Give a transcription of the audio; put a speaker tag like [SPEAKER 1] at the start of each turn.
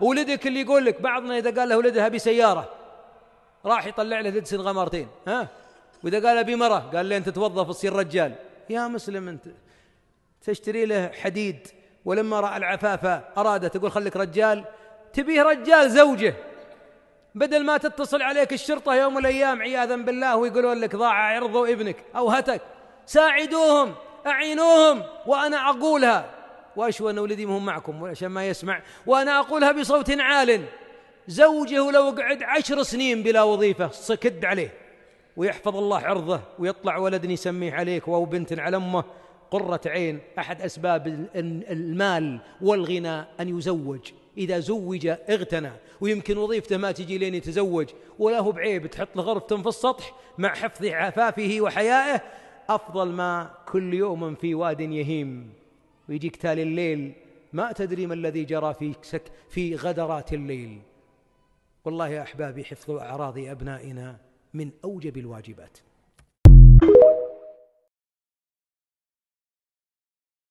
[SPEAKER 1] ولدك اللي يقول لك بعضنا إذا قال له ولدها بسيارة راح يطلع له لدسن غمارتين ها وإذا قال أبي مرة قال لي أنت تتوظف وتصير رجال يا مسلم أنت تشتري له حديد ولما رأى العفافة أرادة تقول خليك رجال تبيه رجال زوجه بدل ما تتصل عليك الشرطة يوم الأيام عياذا بالله ويقولون لك ضاع عرضه ابنك أو هتك ساعدوهم أعينوهم وأنا أقولها وأشوى أن ولدي مهم معكم عشان ما يسمع وأنا أقولها بصوت عال زوجه لو قعد عشر سنين بلا وظيفة سكد عليه ويحفظ الله عرضه ويطلع ولد يسميه عليك أو بنت على أمه قرة عين أحد أسباب المال والغنى أن يزوج إذا زوج اغتنى ويمكن وظيفته ما تجي لين يتزوج ولا هو بعيب تحط له غرفة في السطح مع حفظ عفافه وحيائه أفضل ما كل يوم في واد يهيم ويجيك تالي الليل ما تدري ما الذي جرى في سك في غدرات الليل والله يا احبابي حفظ اعراض ابنائنا من اوجب الواجبات